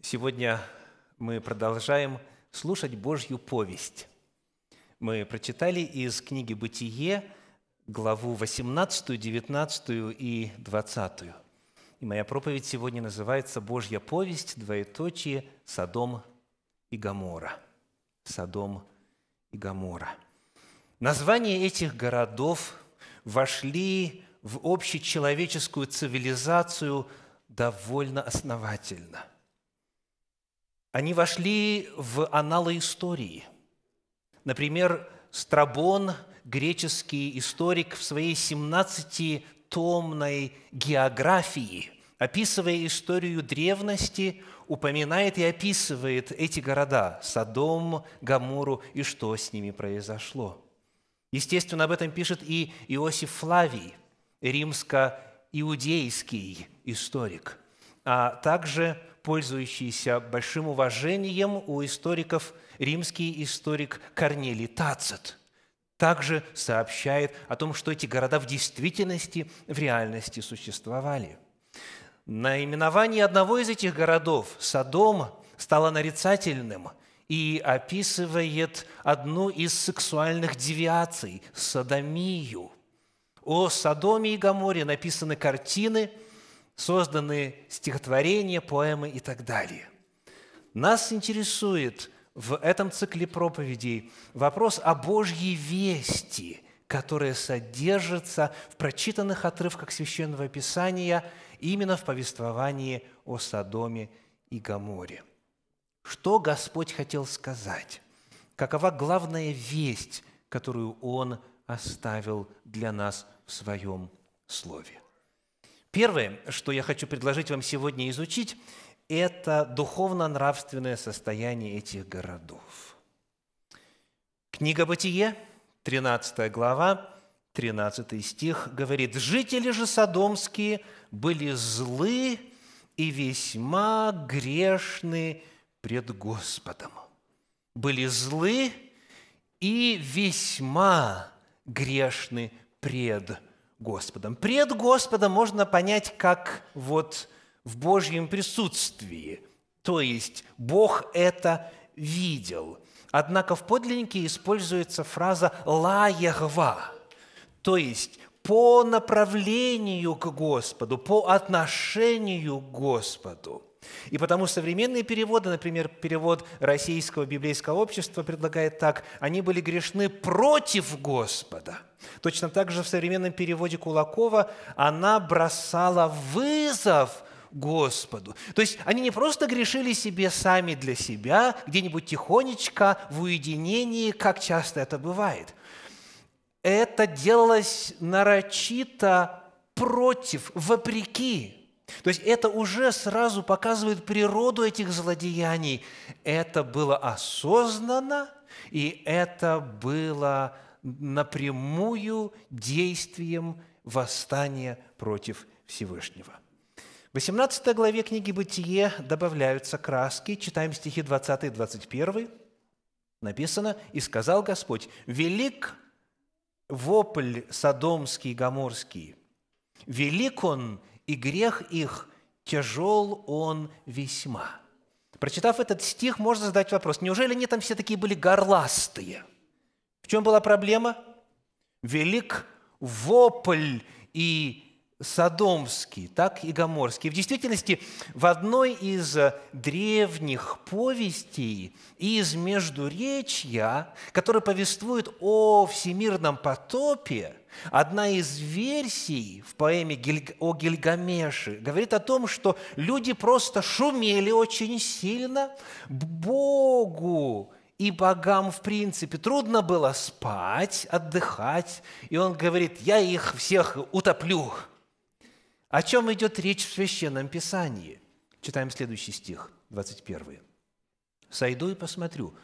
Сегодня мы продолжаем слушать Божью повесть. Мы прочитали из книги «Бытие» главу 18, 19 и 20. И моя проповедь сегодня называется «Божья повесть. Двоеточие. Содом и Гамора». Содом и Гамора. Названия этих городов вошли в общечеловеческую цивилизацию довольно основательно – они вошли в аналы истории. Например, Страбон, греческий историк, в своей 17-томной географии, описывая историю древности, упоминает и описывает эти города – Содом, Гамору и что с ними произошло. Естественно, об этом пишет и Иосиф Флавий, римско-иудейский историк, а также пользующийся большим уважением у историков римский историк Корнелий Тацет, также сообщает о том, что эти города в действительности, в реальности существовали. Наименование одного из этих городов, Содом, стало нарицательным и описывает одну из сексуальных девиаций – садомию. О Содоме и Гаморе написаны картины – созданы стихотворения, поэмы и так далее. Нас интересует в этом цикле проповедей вопрос о Божьей вести, которая содержится в прочитанных отрывках Священного Писания именно в повествовании о Содоме и Гаморе. Что Господь хотел сказать? Какова главная весть, которую Он оставил для нас в Своем Слове? Первое, что я хочу предложить вам сегодня изучить, это духовно-нравственное состояние этих городов. Книга «Бытие», 13 глава, 13 стих говорит, «Жители же Содомские были злы и весьма грешны пред Господом». Были злы и весьма грешны пред Господом. Пред Господом можно понять как вот в Божьем присутствии, то есть Бог это видел. Однако в подлиннике используется фраза «ла Ягва», то есть по направлению к Господу, по отношению к Господу. И потому современные переводы, например, перевод российского библейского общества предлагает так, они были грешны против Господа. Точно так же в современном переводе Кулакова она бросала вызов Господу. То есть они не просто грешили себе сами для себя, где-нибудь тихонечко, в уединении, как часто это бывает. Это делалось нарочито против, вопреки то есть это уже сразу показывает природу этих злодеяний. Это было осознанно, и это было напрямую действием восстания против Всевышнего. В 18 главе книги «Бытие» добавляются краски. Читаем стихи 20 и 21. Написано, «И сказал Господь, велик вопль Содомский и Гоморский, велик он и грех их тяжел он весьма». Прочитав этот стих, можно задать вопрос, неужели они там все такие были горластые? В чем была проблема? Велик вопль и Содомский, так и Гоморский. В действительности, в одной из э, древних повестей из Междуречья, которая повествует о всемирном потопе, одна из версий в поэме о Гильгамеше говорит о том, что люди просто шумели очень сильно Богу, и богам, в принципе, трудно было спать, отдыхать. И он говорит, я их всех утоплю. О чем идет речь в Священном Писании? Читаем следующий стих, 21. «Сойду и посмотрю,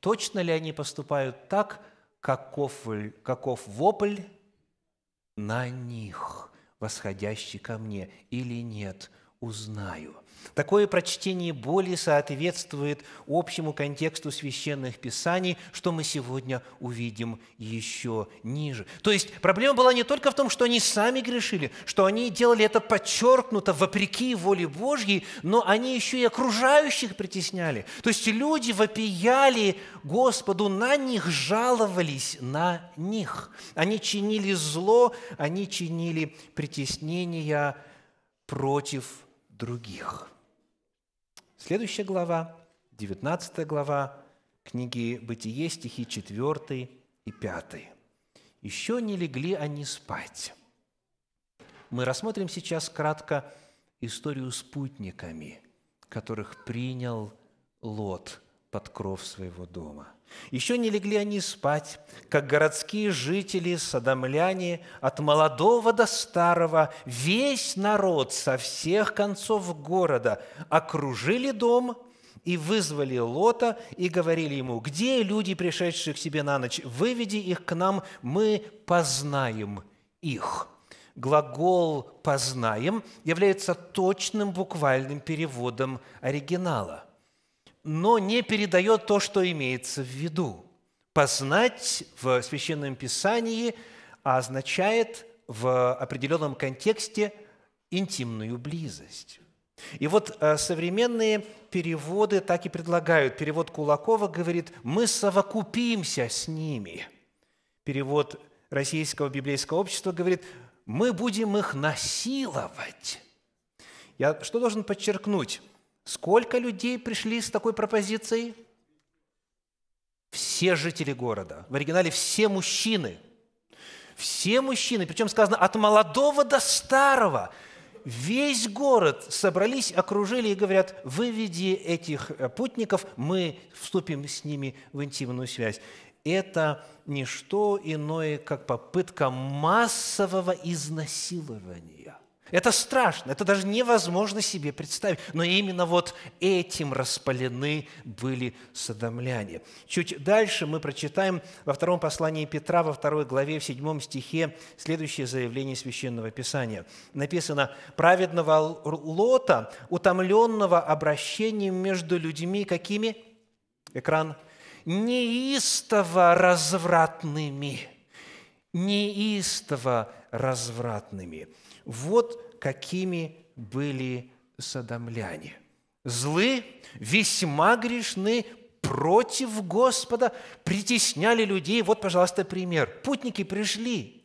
точно ли они поступают так, каков, каков вопль на них, восходящий ко мне, или нет, узнаю». Такое прочтение боли соответствует общему контексту священных писаний, что мы сегодня увидим еще ниже. То есть проблема была не только в том, что они сами грешили, что они делали это подчеркнуто, вопреки воле Божьей, но они еще и окружающих притесняли. То есть люди вопияли Господу, на них жаловались, на них. Они чинили зло, они чинили притеснения против других. Следующая глава, 19 глава книги «Бытие», стихи 4 и 5. «Еще не легли они спать». Мы рассмотрим сейчас кратко историю спутниками, которых принял Лот под кров своего дома. Еще не легли они спать, как городские жители, садомляне, от молодого до старого, весь народ со всех концов города окружили дом и вызвали Лота и говорили ему, где люди, пришедшие к себе на ночь, выведи их к нам, мы познаем их. Глагол «познаем» является точным буквальным переводом оригинала но не передает то, что имеется в виду. Познать в Священном Писании означает в определенном контексте интимную близость. И вот э, современные переводы так и предлагают. Перевод Кулакова говорит «мы совокупимся с ними». Перевод Российского библейского общества говорит «мы будем их насиловать». Я что должен подчеркнуть – Сколько людей пришли с такой пропозицией? Все жители города. В оригинале все мужчины. Все мужчины, причем сказано от молодого до старого. Весь город собрались, окружили и говорят, выведи этих э, путников, мы вступим с ними в интимную связь. Это не что иное, как попытка массового изнасилования это страшно, это даже невозможно себе представить. Но именно вот этим распалены были садомляне. Чуть дальше мы прочитаем во втором послании Петра, во второй главе, в седьмом стихе следующее заявление Священного Писания. Написано «Праведного Лота, утомленного обращением между людьми, какими?» Экран. «Неистово развратными». Неистово развратными. Вот какими были садомляне. Злы, весьма грешны, против Господа, притесняли людей. Вот, пожалуйста, пример. Путники пришли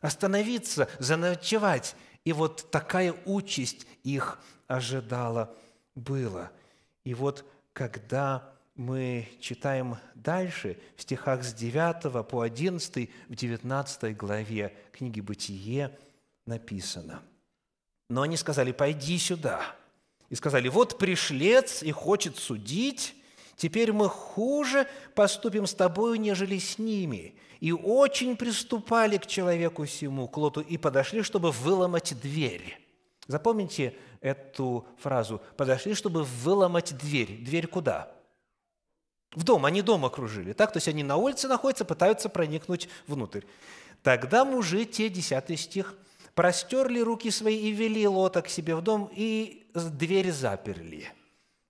остановиться, заночевать. И вот такая участь их ожидала было. И вот когда мы читаем дальше в стихах с 9 по 11 в 19 главе книги «Бытие», написано. Но они сказали, пойди сюда. И сказали, вот пришлец и хочет судить, теперь мы хуже поступим с тобою, нежели с ними. И очень приступали к человеку сему, к Лоту, и подошли, чтобы выломать дверь. Запомните эту фразу. Подошли, чтобы выломать дверь. Дверь куда? В дом. Они дом окружили. Так? То есть они на улице находятся, пытаются проникнуть внутрь. Тогда мужи, те 10 стих, простерли руки свои и вели Лота к себе в дом, и дверь заперли.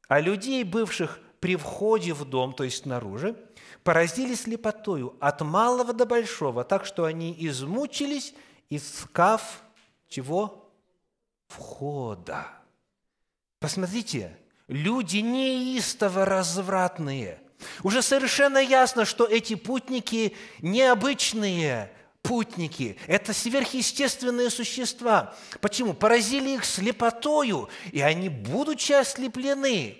А людей, бывших при входе в дом, то есть снаружи, поразили слепотою от малого до большого, так что они измучились, искав чего? Входа. Посмотрите, люди неистово развратные. Уже совершенно ясно, что эти путники необычные, путники, это сверхъестественные существа. Почему? Поразили их слепотою, и они, будучи ослеплены,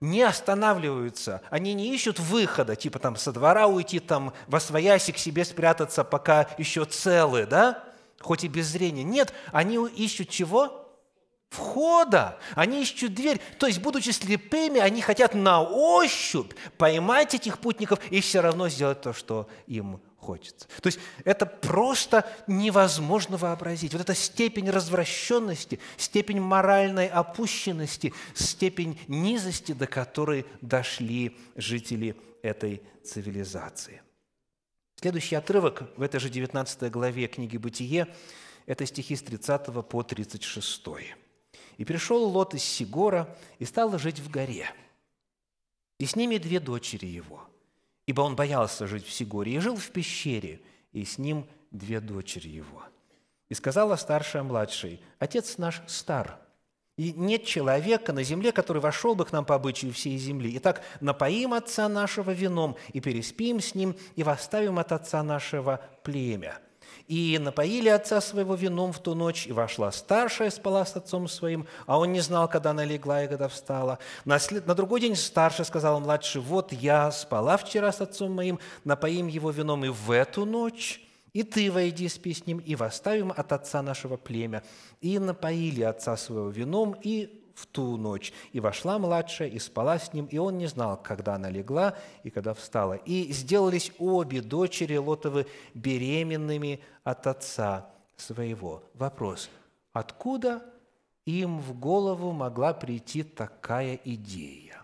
не останавливаются, они не ищут выхода, типа там со двора уйти, там во свояси к себе спрятаться, пока еще целы, да? Хоть и без зрения. Нет, они ищут чего? Входа. Они ищут дверь. То есть, будучи слепыми, они хотят на ощупь поймать этих путников и все равно сделать то, что им хочется. То есть это просто невозможно вообразить. Вот эта степень развращенности, степень моральной опущенности, степень низости, до которой дошли жители этой цивилизации. Следующий отрывок в этой же 19 главе книги «Бытие» – это стихи с 30 по 36. «И пришел Лот из Сигора и стал жить в горе, и с ними две дочери его – ибо он боялся жить в Сигуре, и жил в пещере, и с ним две дочери его. И сказала старшая младшей, «Отец наш стар, и нет человека на земле, который вошел бы к нам по обычаю всей земли. Итак, напоим отца нашего вином, и переспим с ним, и восставим от отца нашего племя». И напоили отца своего вином в ту ночь, и вошла старшая, спала с отцом своим, а он не знал, когда она легла и когда встала. На, след... на другой день старшая сказала младшей: вот я спала вчера с отцом моим, напоим его вином и в эту ночь, и ты войди спи с ним, и восставим от отца нашего племя. И напоили отца своего вином, и в ту ночь. И вошла младшая, и спала с ним, и он не знал, когда она легла и когда встала. И сделались обе дочери Лотовы беременными от отца своего. Вопрос, откуда им в голову могла прийти такая идея?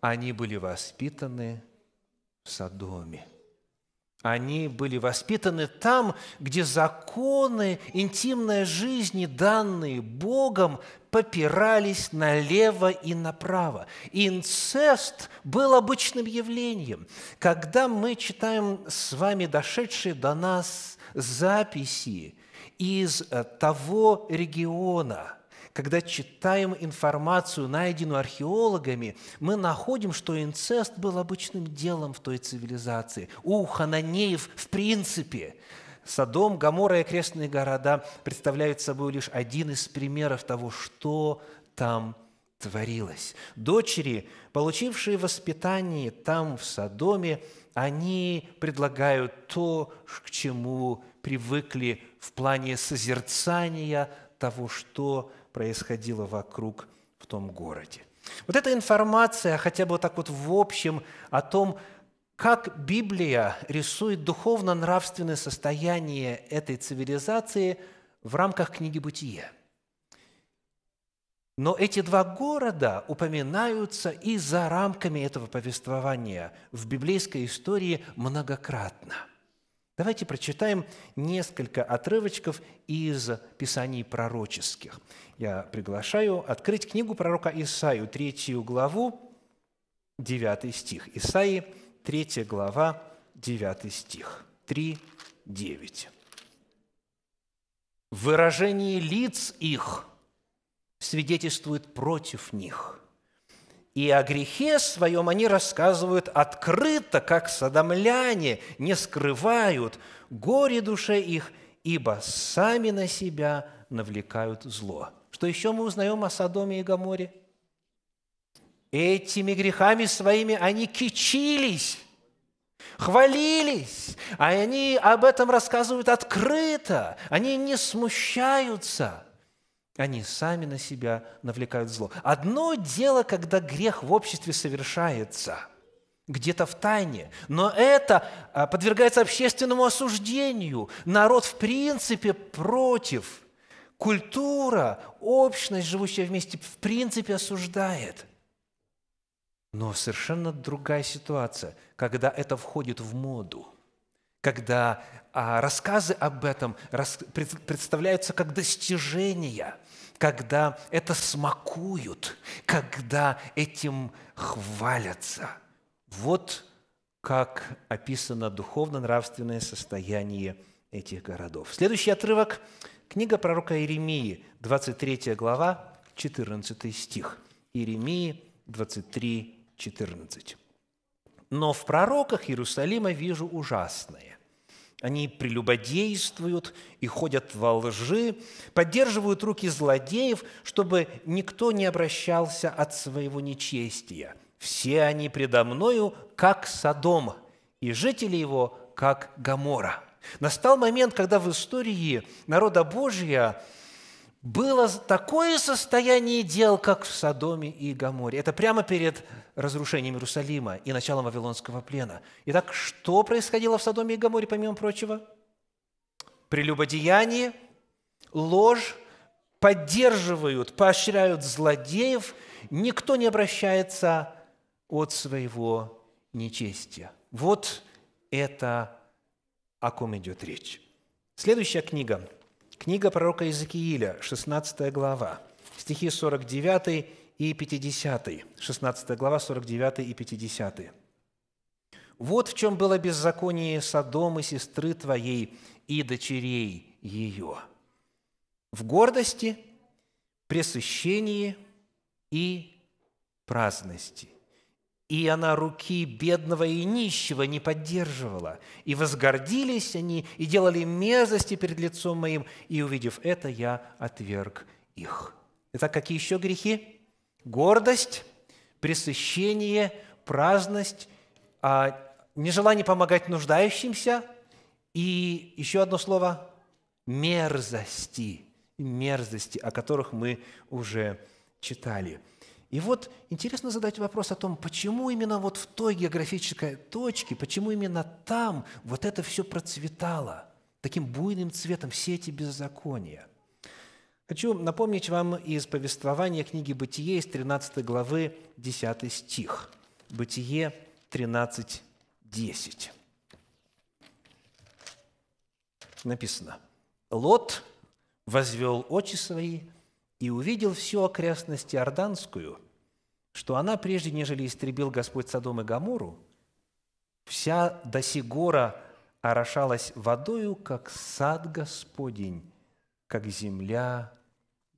Они были воспитаны в Содоме – они были воспитаны там, где законы интимной жизни, данные Богом, попирались налево и направо. Инцест был обычным явлением. Когда мы читаем с вами дошедшие до нас записи из того региона – когда читаем информацию, найденную археологами, мы находим, что инцест был обычным делом в той цивилизации. У хананеев в принципе Содом, Гамора и окрестные города представляют собой лишь один из примеров того, что там творилось. Дочери, получившие воспитание там, в Содоме, они предлагают то, к чему привыкли в плане созерцания того, что происходило вокруг в том городе. Вот эта информация, хотя бы вот так вот в общем, о том, как Библия рисует духовно-нравственное состояние этой цивилизации в рамках книги «Бытие». Но эти два города упоминаются и за рамками этого повествования в библейской истории многократно – Давайте прочитаем несколько отрывочков из Писаний пророческих. Я приглашаю открыть книгу пророка Исаию, третью главу, 9 стих. Исаии, 3 глава, 9 стих. 3, 9. «Выражение лиц их свидетельствует против них, и о грехе своем они рассказывают открыто, как садомляне, не скрывают горе душе их, ибо сами на себя навлекают зло. Что еще мы узнаем о Содоме и Гаморе? Этими грехами своими они кичились, хвалились, а они об этом рассказывают открыто, они не смущаются – они сами на себя навлекают зло. Одно дело, когда грех в обществе совершается, где-то в тайне, но это а, подвергается общественному осуждению. Народ в принципе против. Культура, общность, живущая вместе, в принципе осуждает. Но совершенно другая ситуация, когда это входит в моду – когда а, рассказы об этом представляются как достижения, когда это смакуют, когда этим хвалятся. Вот как описано духовно-нравственное состояние этих городов. Следующий отрывок – книга пророка Иеремии, 23 глава, 14 стих. Иеремии 23, 14. «Но в пророках Иерусалима вижу ужасное, они прелюбодействуют и ходят во лжи, поддерживают руки злодеев, чтобы никто не обращался от своего нечестия. Все они предо мною, как Содом, и жители его, как Гамора». Настал момент, когда в истории народа Божия – было такое состояние дел, как в Содоме и Гаморе. Это прямо перед разрушением Иерусалима и началом Вавилонского плена. Итак, что происходило в Содоме и Гаморе, помимо прочего? Прелюбодеяние, ложь, поддерживают, поощряют злодеев, никто не обращается от своего нечестия. Вот это о ком идет речь. Следующая книга Книга пророка Иезекииля, 16 глава, стихи 49 и 50. 16 глава, 49 и 50. «Вот в чем было беззаконие Содомы, сестры твоей и дочерей ее. В гордости, пресыщении и праздности и она руки бедного и нищего не поддерживала. И возгордились они, и делали мерзости перед лицом моим, и, увидев это, я отверг их». Итак, какие еще грехи? Гордость, пресыщение, праздность, а, нежелание помогать нуждающимся и еще одно слово – мерзости, мерзости, о которых мы уже читали – и вот интересно задать вопрос о том, почему именно вот в той географической точке, почему именно там вот это все процветало таким буйным цветом, все эти беззакония. Хочу напомнить вам из повествования книги «Бытие» из 13 главы, 10 стих. «Бытие 13, 10». Написано. «Лот возвел очи свои и увидел всю окрестность Иорданскую, что она, прежде нежели истребил Господь Содом и Гамору, вся до сигора орошалась водою, как сад Господень, как земля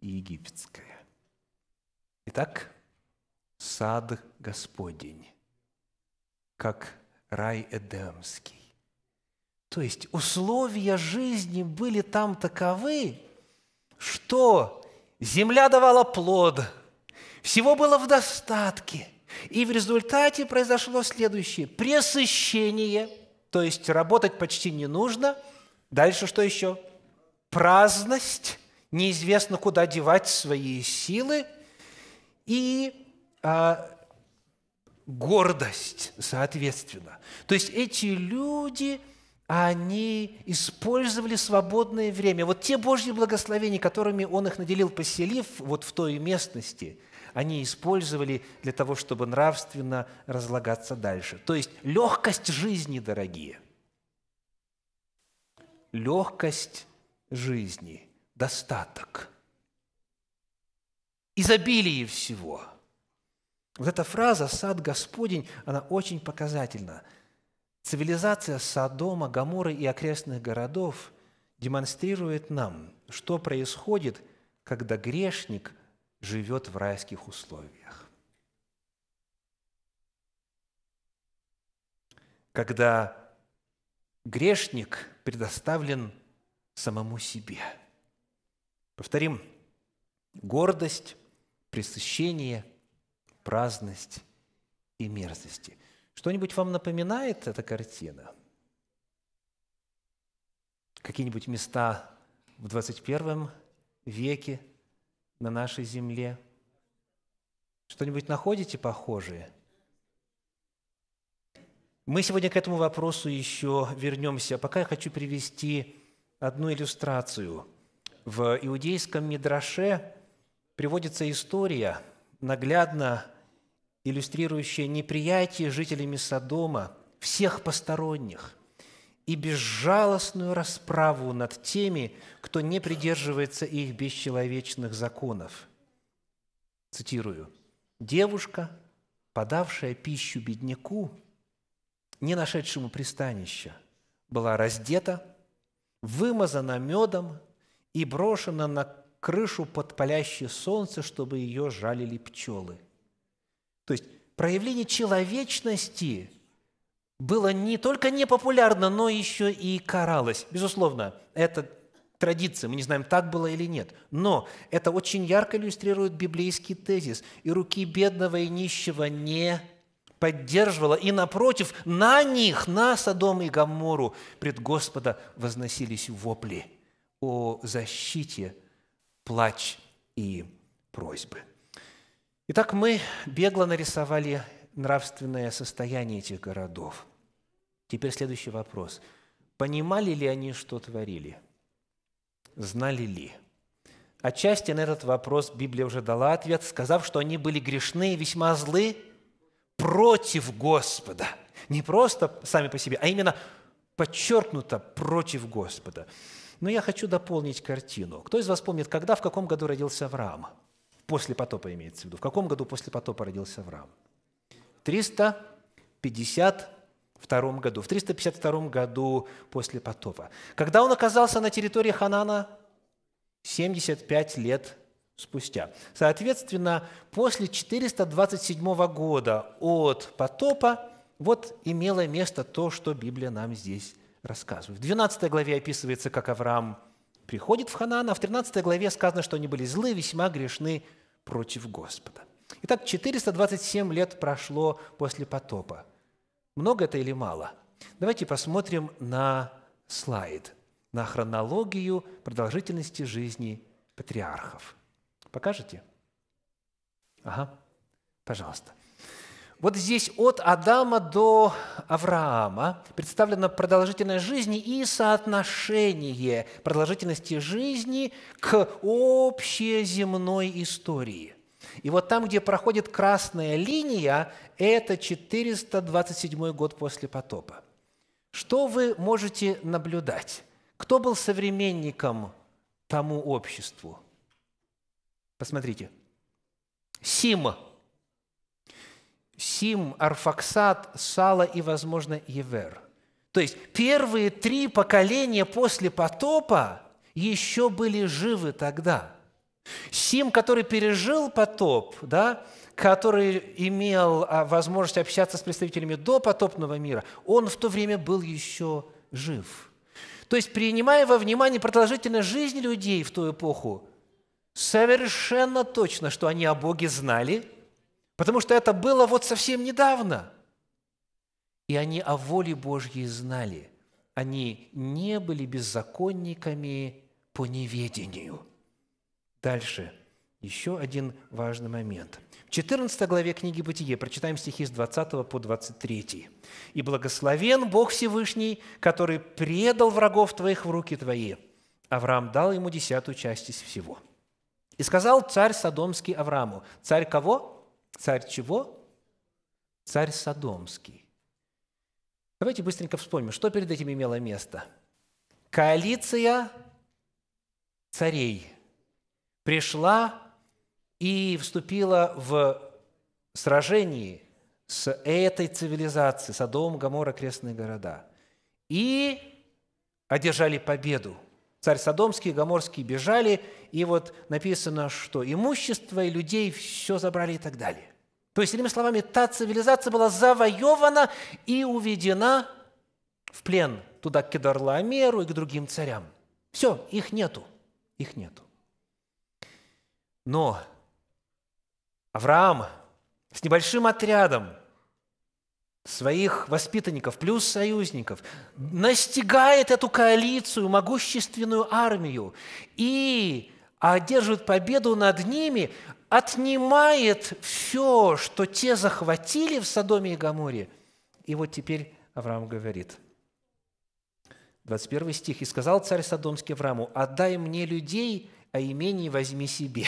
египетская. Итак, сад Господень, как рай Эдемский. То есть условия жизни были там таковы, что земля давала плод, всего было в достатке. И в результате произошло следующее. Пресыщение, то есть работать почти не нужно. Дальше что еще? Праздность, неизвестно куда девать свои силы и а, гордость, соответственно. То есть эти люди – а они использовали свободное время. Вот те Божьи благословения, которыми Он их наделил, поселив вот в той местности, они использовали для того, чтобы нравственно разлагаться дальше. То есть легкость жизни, дорогие. Легкость жизни, достаток, изобилие всего. Вот эта фраза «сад Господень», она очень показательна – Цивилизация Содома, Гамора и окрестных городов демонстрирует нам, что происходит, когда грешник живет в райских условиях. Когда грешник предоставлен самому себе. Повторим, гордость, пресыщение, праздность и мерзости – что-нибудь вам напоминает эта картина? Какие-нибудь места в 21 веке на нашей земле? Что-нибудь находите похожие? Мы сегодня к этому вопросу еще вернемся. Пока я хочу привести одну иллюстрацию. В иудейском Мидраше приводится история, наглядно иллюстрирующее неприятие жителями Содома всех посторонних и безжалостную расправу над теми, кто не придерживается их бесчеловечных законов. Цитирую. «Девушка, подавшая пищу бедняку, не нашедшему пристанища, была раздета, вымазана медом и брошена на крышу под палящее солнце, чтобы ее жалили пчелы. То есть проявление человечности было не только непопулярно, но еще и каралось. Безусловно, это традиция, мы не знаем, так было или нет. Но это очень ярко иллюстрирует библейский тезис. И руки бедного и нищего не поддерживала, и напротив, на них, на Содом и Гамору пред Господа возносились вопли о защите, плач и просьбы. Итак, мы бегло нарисовали нравственное состояние этих городов. Теперь следующий вопрос. Понимали ли они, что творили? Знали ли? Отчасти на этот вопрос Библия уже дала ответ, сказав, что они были грешны и весьма злы против Господа. Не просто сами по себе, а именно подчеркнуто против Господа. Но я хочу дополнить картину. Кто из вас помнит, когда, в каком году родился Авраам? После потопа имеется в виду. В каком году после потопа родился Авраам? В 352 году. В 352 году после потопа. Когда он оказался на территории Ханана? 75 лет спустя. Соответственно, после 427 года от потопа вот имело место то, что Библия нам здесь рассказывает. В 12 главе описывается, как Авраам приходит в Ханаан, а в 13 главе сказано, что они были злы, весьма грешны против Господа. Итак, 427 лет прошло после потопа. Много это или мало? Давайте посмотрим на слайд, на хронологию продолжительности жизни патриархов. Покажете? Ага, пожалуйста вот здесь от Адама до Авраама представлена продолжительность жизни и соотношение продолжительности жизни к общей земной истории. И вот там, где проходит красная линия, это 427 год после потопа. Что вы можете наблюдать? Кто был современником тому обществу? Посмотрите. Сима. Сим, Арфаксат, Сала и, возможно, Евер. То есть первые три поколения после потопа еще были живы тогда. Сим, который пережил потоп, да, который имел а, возможность общаться с представителями до потопного мира, он в то время был еще жив. То есть, принимая во внимание продолжительность жизни людей в ту эпоху, совершенно точно, что они о Боге знали – Потому что это было вот совсем недавно. И они о воле Божьей знали. Они не были беззаконниками по неведению. Дальше еще один важный момент. В 14 главе книги Бытие прочитаем стихи с 20 по 23. «И благословен Бог Всевышний, который предал врагов твоих в руки твои». Авраам дал ему десятую часть из всего. «И сказал царь Содомский Аврааму». Царь кого? Царь чего? Царь Содомский. Давайте быстренько вспомним, что перед этим имело место. Коалиция царей пришла и вступила в сражение с этой цивилизацией, Содом, Гамора, крестные города. И одержали победу – Царь Содомский и Гоморский бежали, и вот написано, что имущество и людей все забрали и так далее. То есть, иными словами, та цивилизация была завоевана и уведена в плен туда, к Кедарлаомеру и к другим царям. Все, их нету, их нету. Но Авраам с небольшим отрядом – своих воспитанников плюс союзников, настигает эту коалицию, могущественную армию и одерживает победу над ними, отнимает все, что те захватили в Содоме и Гаморе. И вот теперь Авраам говорит, 21 стих, «И сказал царь Содомский Аврааму, отдай мне людей, а имение возьми себе».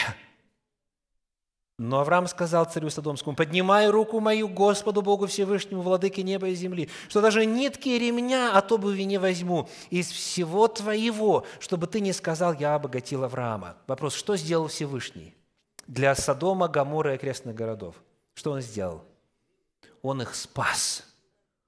Но Авраам сказал царю Содомскому, «Поднимай руку мою Господу Богу Всевышнему, владыке неба и земли, что даже нитки и ремня от обуви не возьму из всего твоего, чтобы ты не сказал, я обогатил Авраама». Вопрос, что сделал Всевышний для Содома, Гамора и окрестных городов? Что он сделал? Он их спас –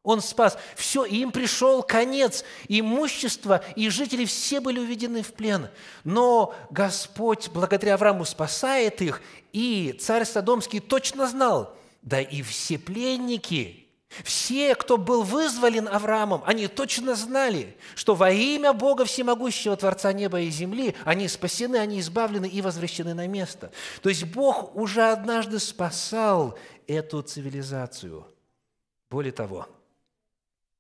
он спас. Все, и им пришел конец. Имущество и жители все были уведены в плен. Но Господь благодаря Аврааму спасает их, и царь Содомский точно знал, да и все пленники, все, кто был вызволен Авраамом, они точно знали, что во имя Бога Всемогущего Творца неба и земли они спасены, они избавлены и возвращены на место. То есть Бог уже однажды спасал эту цивилизацию. Более того,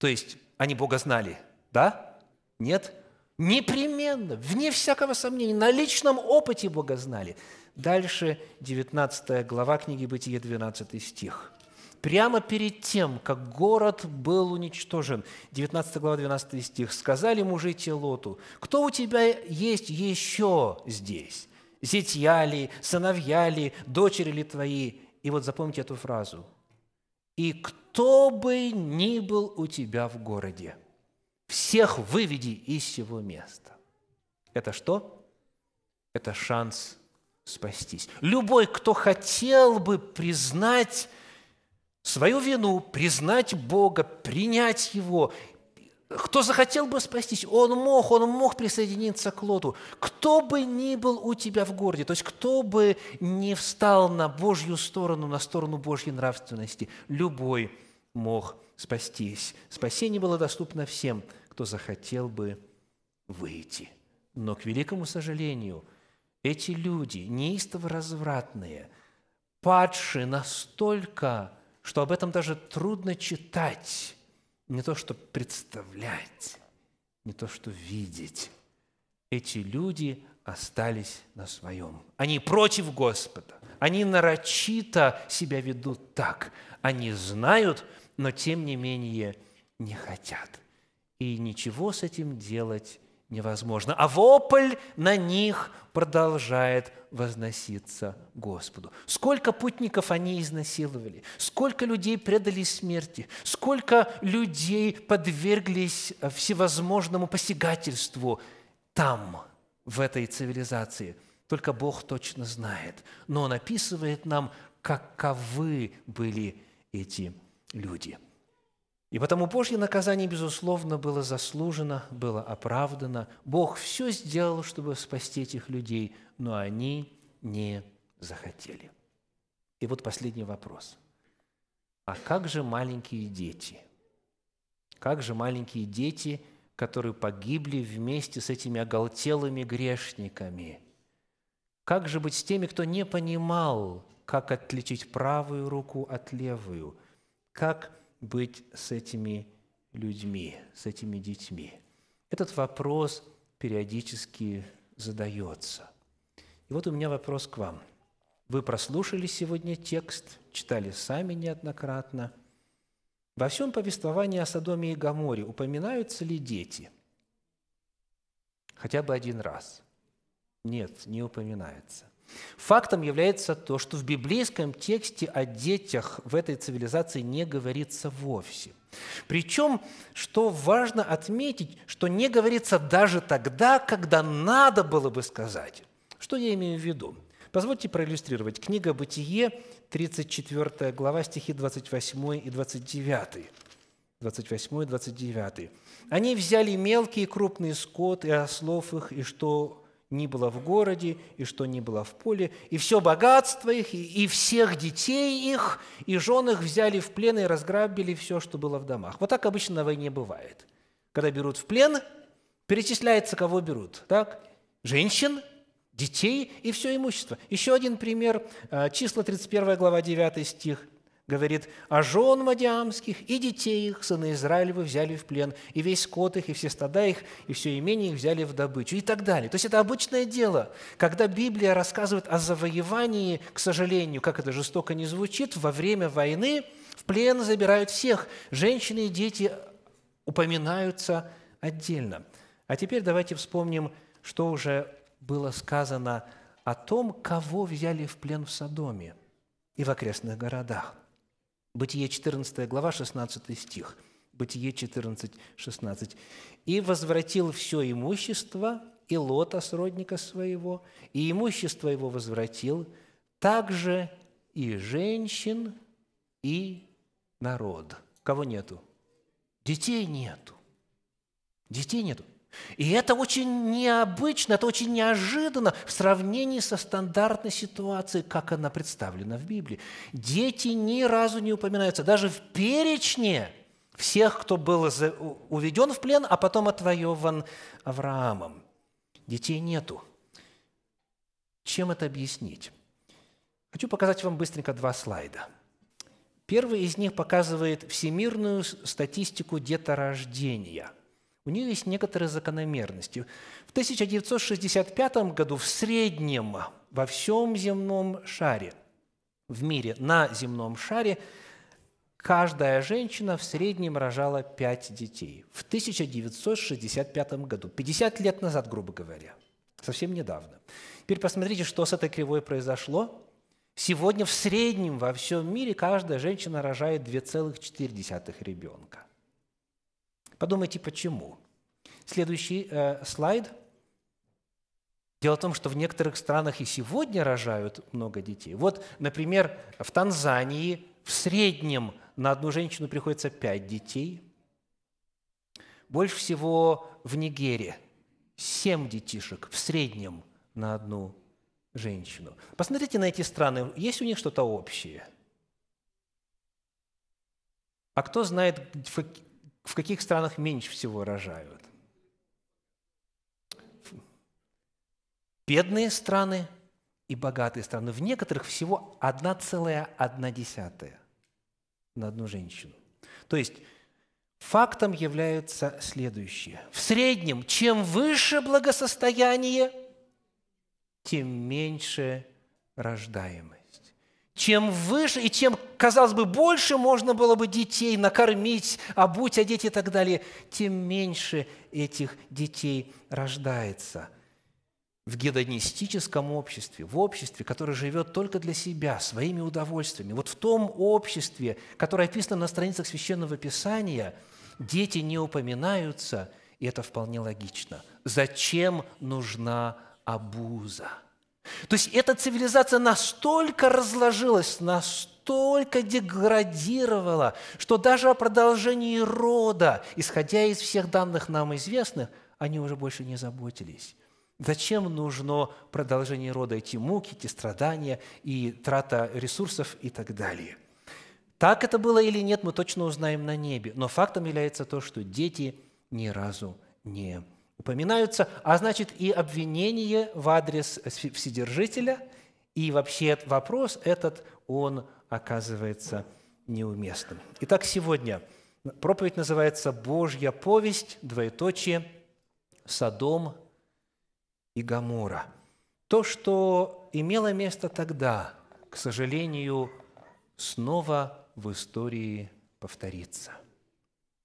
то есть они Бога знали, да? Нет? Непременно, вне всякого сомнения, на личном опыте Бога знали. Дальше 19 глава книги Бытие, 12 стих. Прямо перед тем, как город был уничтожен, 19 глава, 12 стих, сказали мужи Телоту, кто у тебя есть еще здесь? Зятья ли, сыновья ли, дочери ли твои? И вот запомните эту фразу – и кто бы ни был у тебя в городе, всех выведи из сего места. Это что? Это шанс спастись. Любой, кто хотел бы признать свою вину, признать Бога, принять Его кто захотел бы спастись, он мог, он мог присоединиться к Лоту. Кто бы ни был у тебя в городе, то есть кто бы не встал на Божью сторону, на сторону Божьей нравственности, любой мог спастись. Спасение было доступно всем, кто захотел бы выйти. Но, к великому сожалению, эти люди, неистово развратные, падшие настолько, что об этом даже трудно читать, не то, что представлять, не то, что видеть. Эти люди остались на своем. Они против Господа. Они нарочито себя ведут так. Они знают, но тем не менее не хотят. И ничего с этим делать невозможно. А вопль на них продолжает возноситься Господу. Сколько путников они изнасиловали, сколько людей предали смерти, сколько людей подверглись э, всевозможному посягательству там, в этой цивилизации. Только Бог точно знает. Но Он описывает нам, каковы были эти люди – и потому Божье наказание, безусловно, было заслужено, было оправдано. Бог все сделал, чтобы спасти этих людей, но они не захотели. И вот последний вопрос. А как же маленькие дети? Как же маленькие дети, которые погибли вместе с этими оголтелыми грешниками? Как же быть с теми, кто не понимал, как отличить правую руку от левую? Как быть с этими людьми, с этими детьми? Этот вопрос периодически задается. И вот у меня вопрос к вам. Вы прослушали сегодня текст, читали сами неоднократно. Во всем повествовании о Содоме и Гаморе упоминаются ли дети? Хотя бы один раз. Нет, не упоминается. Фактом является то, что в библейском тексте о детях в этой цивилизации не говорится вовсе. Причем, что важно отметить, что не говорится даже тогда, когда надо было бы сказать. Что я имею в виду? Позвольте проиллюстрировать. Книга «Бытие», 34 глава, стихи 28 и 29. 28 и 29. «Они взяли мелкий и крупный скот, и ослов их, и что ни было в городе, и что ни было в поле, и все богатство их, и, всех детей их, и жен их взяли в плен и разграбили все, что было в домах. Вот так обычно на войне бывает. Когда берут в плен, перечисляется, кого берут, так? Женщин, детей и все имущество. Еще один пример, э, числа 31 глава 9 стих говорит, «А жен мадиамских и детей их, сына Израилевы, взяли в плен, и весь скот их, и все стада их, и все имение их взяли в добычу» и так далее. То есть это обычное дело. Когда Библия рассказывает о завоевании, к сожалению, как это жестоко не звучит, во время войны в плен забирают всех. Женщины и дети упоминаются отдельно. А теперь давайте вспомним, что уже было сказано о том, кого взяли в плен в Содоме и в окрестных городах. Бытие 14 глава, 16 стих. Бытие 14, 16. «И возвратил все имущество и лота сродника своего, и имущество его возвратил, также и женщин, и народ». Кого нету? Детей нету. Детей нету. И это очень необычно, это очень неожиданно в сравнении со стандартной ситуацией, как она представлена в Библии. Дети ни разу не упоминаются, даже в перечне всех, кто был уведен в плен, а потом отвоеван Авраамом. Детей нету. Чем это объяснить? Хочу показать вам быстренько два слайда. Первый из них показывает всемирную статистику деторождения – у нее есть некоторые закономерности. В 1965 году в среднем во всем земном шаре, в мире, на земном шаре, каждая женщина в среднем рожала 5 детей. В 1965 году, 50 лет назад, грубо говоря, совсем недавно. Теперь посмотрите, что с этой кривой произошло. Сегодня в среднем во всем мире каждая женщина рожает 2,4 ребенка. Подумайте, почему. Следующий э, слайд. Дело в том, что в некоторых странах и сегодня рожают много детей. Вот, например, в Танзании в среднем на одну женщину приходится пять детей. Больше всего в Нигере семь детишек в среднем на одну женщину. Посмотрите на эти страны, есть у них что-то общее? А кто знает, в каких странах меньше всего рожают? Бедные страны и богатые страны. В некоторых всего 1,1 на одну женщину. То есть фактом являются следующие: В среднем, чем выше благосостояние, тем меньше рождаемые чем выше и чем, казалось бы, больше можно было бы детей накормить, обуть, одеть и так далее, тем меньше этих детей рождается. В гедонистическом обществе, в обществе, которое живет только для себя, своими удовольствиями, вот в том обществе, которое описано на страницах Священного Писания, дети не упоминаются, и это вполне логично. Зачем нужна обуза? То есть эта цивилизация настолько разложилась, настолько деградировала, что даже о продолжении рода, исходя из всех данных нам известных, они уже больше не заботились. Зачем нужно продолжение рода, эти муки, эти страдания и трата ресурсов и так далее? Так это было или нет, мы точно узнаем на небе. Но фактом является то, что дети ни разу не упоминаются, а значит и обвинение в адрес Вседержителя, и вообще вопрос этот, он оказывается неуместным. Итак, сегодня проповедь называется «Божья повесть, двоеточие, Содом и Гамора». То, что имело место тогда, к сожалению, снова в истории повторится.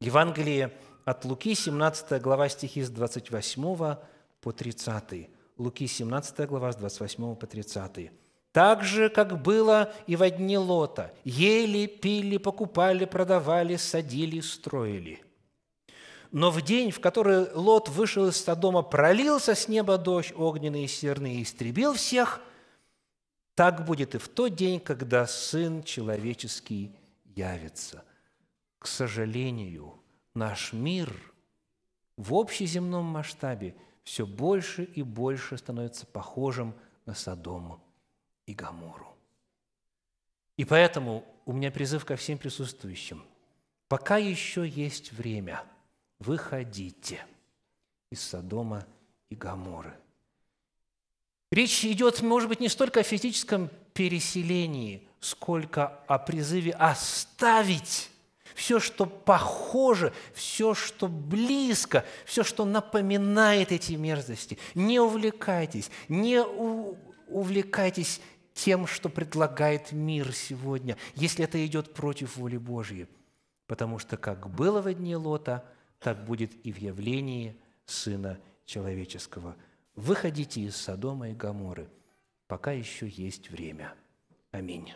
Евангелие от Луки 17 глава стихи с 28 по 30. Луки 17 глава с 28 по 30. «Так же, как было и во дни Лота, ели, пили, покупали, продавали, садили, строили». Но в день, в который Лот вышел из Содома, пролился с неба дождь огненный и серный и истребил всех, так будет и в тот день, когда Сын Человеческий явится. К сожалению, наш мир в общеземном масштабе все больше и больше становится похожим на Содому и Гамору. И поэтому у меня призыв ко всем присутствующим. Пока еще есть время, выходите из Содома и Гаморы. Речь идет, может быть, не столько о физическом переселении, сколько о призыве оставить все, что похоже, все, что близко, все, что напоминает эти мерзости. Не увлекайтесь, не увлекайтесь тем, что предлагает мир сегодня, если это идет против воли Божьей. Потому что как было в дне Лота, так будет и в явлении Сына Человеческого. Выходите из Содома и Гаморы, пока еще есть время. Аминь.